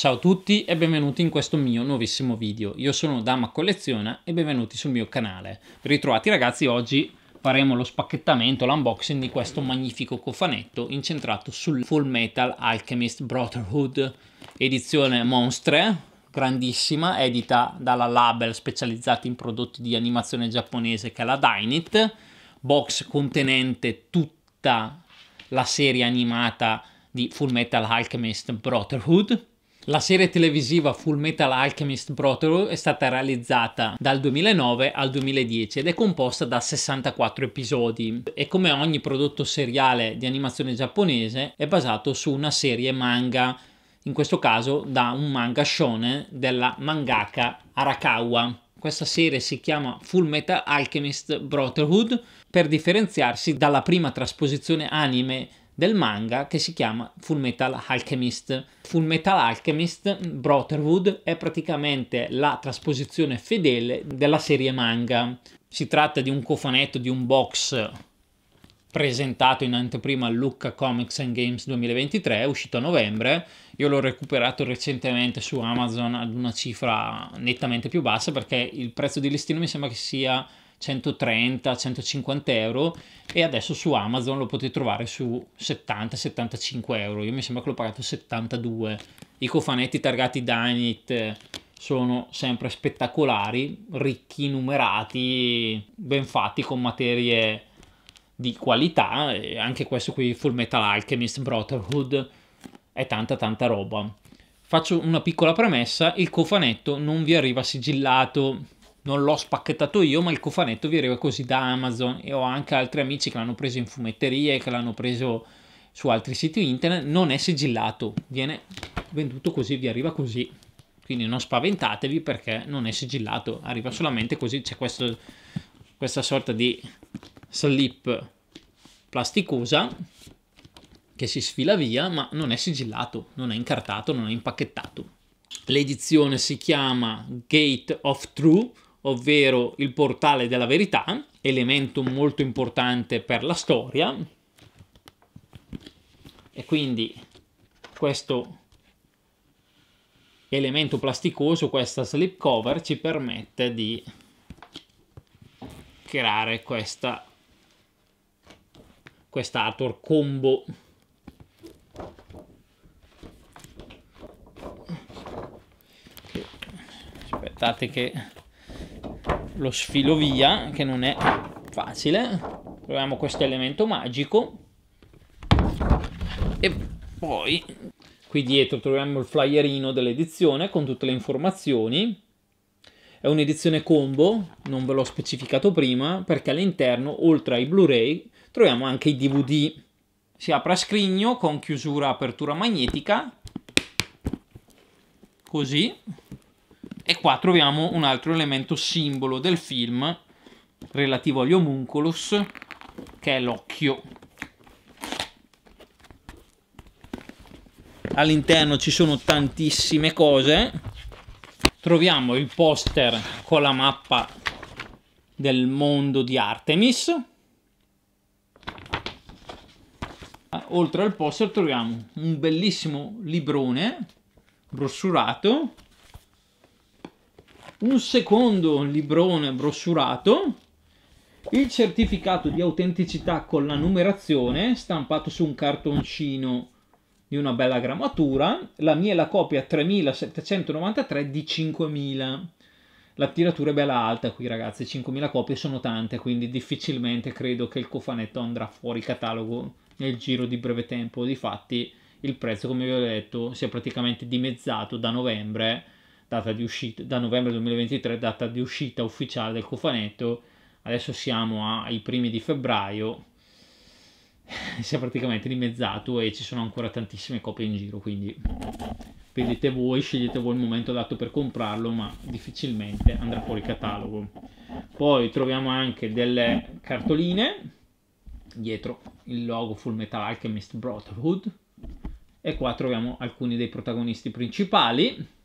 Ciao a tutti e benvenuti in questo mio nuovissimo video. Io sono Dama Colleziona e benvenuti sul mio canale. Ritrovati ragazzi, oggi faremo lo spacchettamento, l'unboxing di questo magnifico cofanetto incentrato sul Full Metal Alchemist Brotherhood edizione Monstre, grandissima, edita dalla label specializzata in prodotti di animazione giapponese che è la Dynit, box contenente tutta la serie animata di Full Metal Alchemist Brotherhood la serie televisiva Full Metal Alchemist Brotherhood è stata realizzata dal 2009 al 2010 ed è composta da 64 episodi e come ogni prodotto seriale di animazione giapponese è basato su una serie manga, in questo caso da un manga shonen della mangaka Arakawa. Questa serie si chiama Full Metal Alchemist Brotherhood per differenziarsi dalla prima trasposizione anime del manga che si chiama Fullmetal Alchemist. Fullmetal Alchemist Brotherhood è praticamente la trasposizione fedele della serie manga. Si tratta di un cofanetto di un box presentato in anteprima al Lucca Comics and Games 2023, uscito a novembre. Io l'ho recuperato recentemente su Amazon ad una cifra nettamente più bassa perché il prezzo di listino mi sembra che sia 130-150 euro e adesso su Amazon lo potete trovare su 70-75 euro. Io mi sembra che l'ho pagato 72. I cofanetti targati Dynit eh, sono sempre spettacolari, ricchi, numerati, ben fatti con materie di qualità. E anche questo qui, Full Metal Alchemist, Brotherhood, è tanta tanta roba. Faccio una piccola premessa, il cofanetto non vi arriva sigillato non l'ho spacchettato io, ma il cofanetto vi arriva così da Amazon e ho anche altri amici che l'hanno preso in fumetterie, che l'hanno preso su altri siti internet, non è sigillato, viene venduto così, vi arriva così. Quindi non spaventatevi perché non è sigillato, arriva solamente così, c'è questa sorta di slip plasticosa che si sfila via, ma non è sigillato, non è incartato, non è impacchettato. L'edizione si chiama Gate of True ovvero il portale della verità, elemento molto importante per la storia. E quindi questo elemento plasticoso, questa slip cover ci permette di creare questa quest'artwork combo aspettate che lo sfilo via, che non è facile. Troviamo questo elemento magico. E poi qui dietro troviamo il flyerino dell'edizione con tutte le informazioni. È un'edizione combo, non ve l'ho specificato prima, perché all'interno, oltre ai Blu-ray, troviamo anche i DVD. Si apre a scrigno con chiusura apertura magnetica, così, e qua troviamo un altro elemento simbolo del film relativo agli homunculus, che è l'occhio. All'interno ci sono tantissime cose. Troviamo il poster con la mappa del mondo di Artemis. Oltre al poster troviamo un bellissimo librone brossurato un secondo librone brossurato, il certificato di autenticità con la numerazione stampato su un cartoncino di una bella grammatura, la mia è la copia 3793 di 5000. La tiratura è bella alta qui ragazzi, 5000 copie sono tante, quindi difficilmente credo che il cofanetto andrà fuori catalogo nel giro di breve tempo. Difatti il prezzo, come vi ho detto, si è praticamente dimezzato da novembre data di uscita, da novembre 2023, data di uscita ufficiale del cofanetto, adesso siamo ai primi di febbraio, si è praticamente dimezzato e ci sono ancora tantissime copie in giro, quindi vedete voi, scegliete voi il momento adatto per comprarlo, ma difficilmente andrà fuori catalogo. Poi troviamo anche delle cartoline, dietro il logo Full Metal Alchemist Brotherhood, e qua troviamo alcuni dei protagonisti principali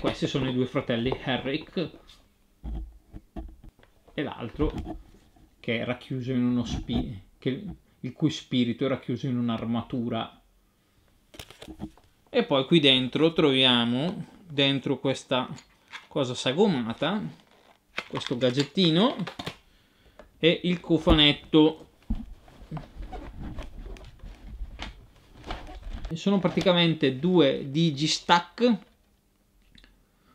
questi sono i due fratelli Herrick e l'altro che era chiuso in uno spirito il cui spirito era chiuso in un'armatura. E poi qui dentro troviamo, dentro questa cosa sagomata, questo gadgettino e il cofanetto. Sono praticamente due digi stack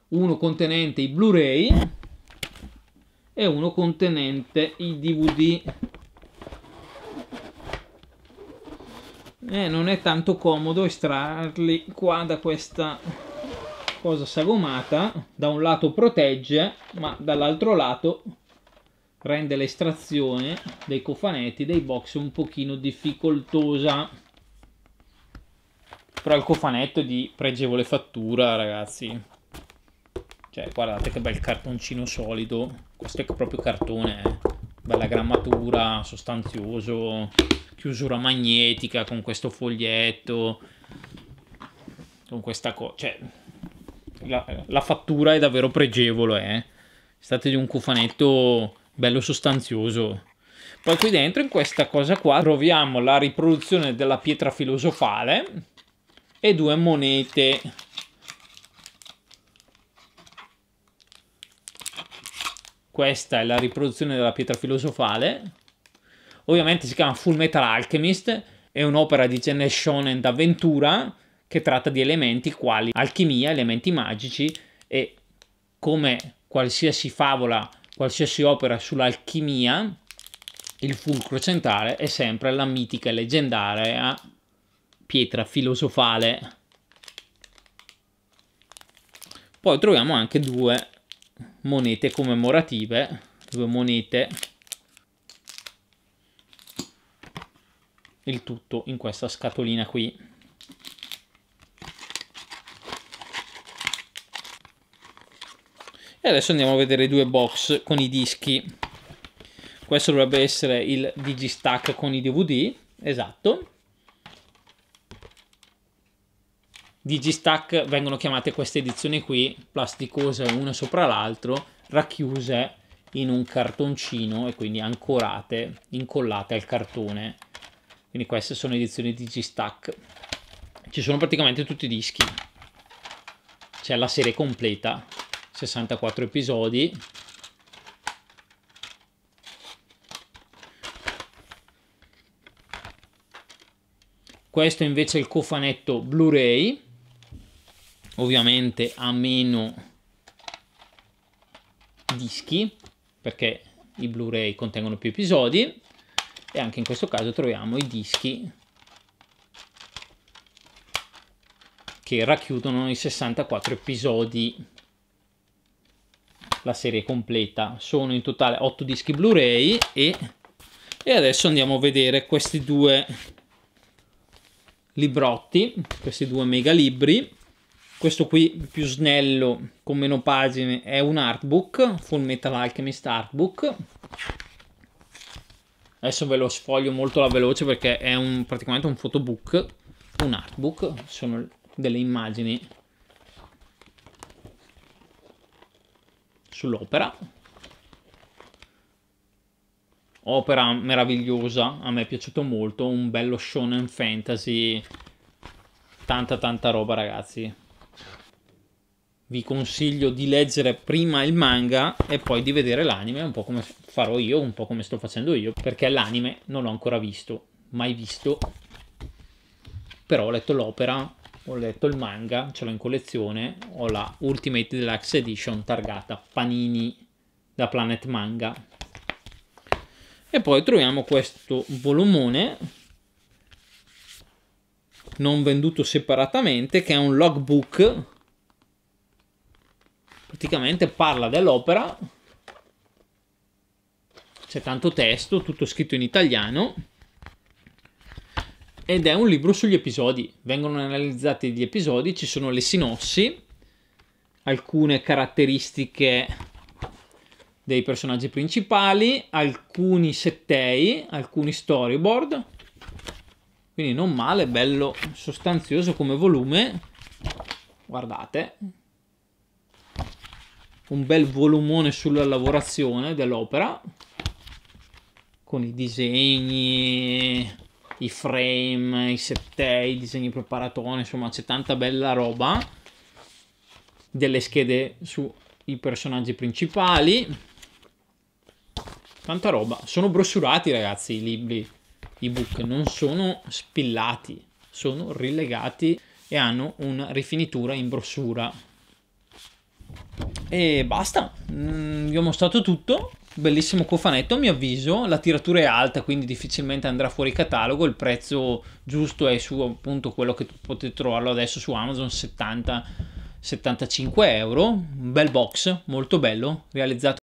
uno contenente i Blu-ray e uno contenente i DVD. E eh, non è tanto comodo estrarli qua da questa cosa sagomata. Da un lato protegge, ma dall'altro lato rende l'estrazione dei cofanetti, dei box un pochino difficoltosa. Però il cofanetto è di pregevole fattura, ragazzi cioè, guardate che bel cartoncino solido. Questo è proprio cartone, eh. Bella grammatura, sostanzioso, chiusura magnetica con questo foglietto, con questa cosa. Cioè, la, la, fattura è davvero pregevole, eh. State di un cufanetto bello sostanzioso. Poi qui dentro, in questa cosa qua, troviamo la riproduzione della pietra filosofale e due monete Questa è la riproduzione della pietra filosofale. Ovviamente si chiama Full Metal Alchemist, è un'opera di genere shonen d'avventura che tratta di elementi quali alchimia, elementi magici e come qualsiasi favola, qualsiasi opera sull'alchimia, il fulcro centrale è sempre la mitica e leggendaria pietra filosofale. Poi troviamo anche due monete commemorative, due monete, il tutto in questa scatolina qui. E adesso andiamo a vedere i due box con i dischi. Questo dovrebbe essere il Digistack con i DVD, esatto. Digistack vengono chiamate queste edizioni qui, plasticose una sopra l'altro, racchiuse in un cartoncino e quindi ancorate, incollate al cartone. Quindi queste sono edizioni Digistack. Ci sono praticamente tutti i dischi. C'è la serie completa, 64 episodi. Questo invece è il cofanetto Blu-ray ovviamente ha meno dischi perché i Blu-ray contengono più episodi e anche in questo caso troviamo i dischi che racchiudono i 64 episodi la serie completa sono in totale 8 dischi Blu-ray e, e adesso andiamo a vedere questi due librotti questi due mega libri questo qui più snello con meno pagine è un artbook Full Metal Alchemist artbook adesso ve lo sfoglio molto la veloce perché è un, praticamente un photobook un artbook sono delle immagini sull'opera opera meravigliosa a me è piaciuto molto un bello shonen fantasy tanta tanta roba ragazzi vi consiglio di leggere prima il manga e poi di vedere l'anime, un po' come farò io, un po' come sto facendo io, perché l'anime non l'ho ancora visto, mai visto, però ho letto l'opera, ho letto il manga, ce l'ho in collezione, ho la Ultimate Deluxe Edition targata Panini da Planet Manga. E poi troviamo questo volumone non venduto separatamente che è un logbook praticamente parla dell'opera, c'è tanto testo, tutto scritto in italiano, ed è un libro sugli episodi. Vengono analizzati gli episodi, ci sono le sinossi, alcune caratteristiche dei personaggi principali, alcuni settei, alcuni storyboard. Quindi non male, bello sostanzioso come volume. Guardate, un bel volumone sulla lavorazione dell'opera con i disegni, i frame, i settei, i disegni preparatori, insomma c'è tanta bella roba delle schede sui personaggi principali. Tanta roba. Sono brossurati, ragazzi, i libri i book, non sono spillati, sono rilegati e hanno una rifinitura in brossura. E basta, mm, vi ho mostrato tutto. Bellissimo cofanetto a mio avviso, la tiratura è alta quindi difficilmente andrà fuori catalogo, il prezzo giusto è su appunto quello che potete trovarlo adesso su Amazon 70 75 euro, un bel box molto bello realizzato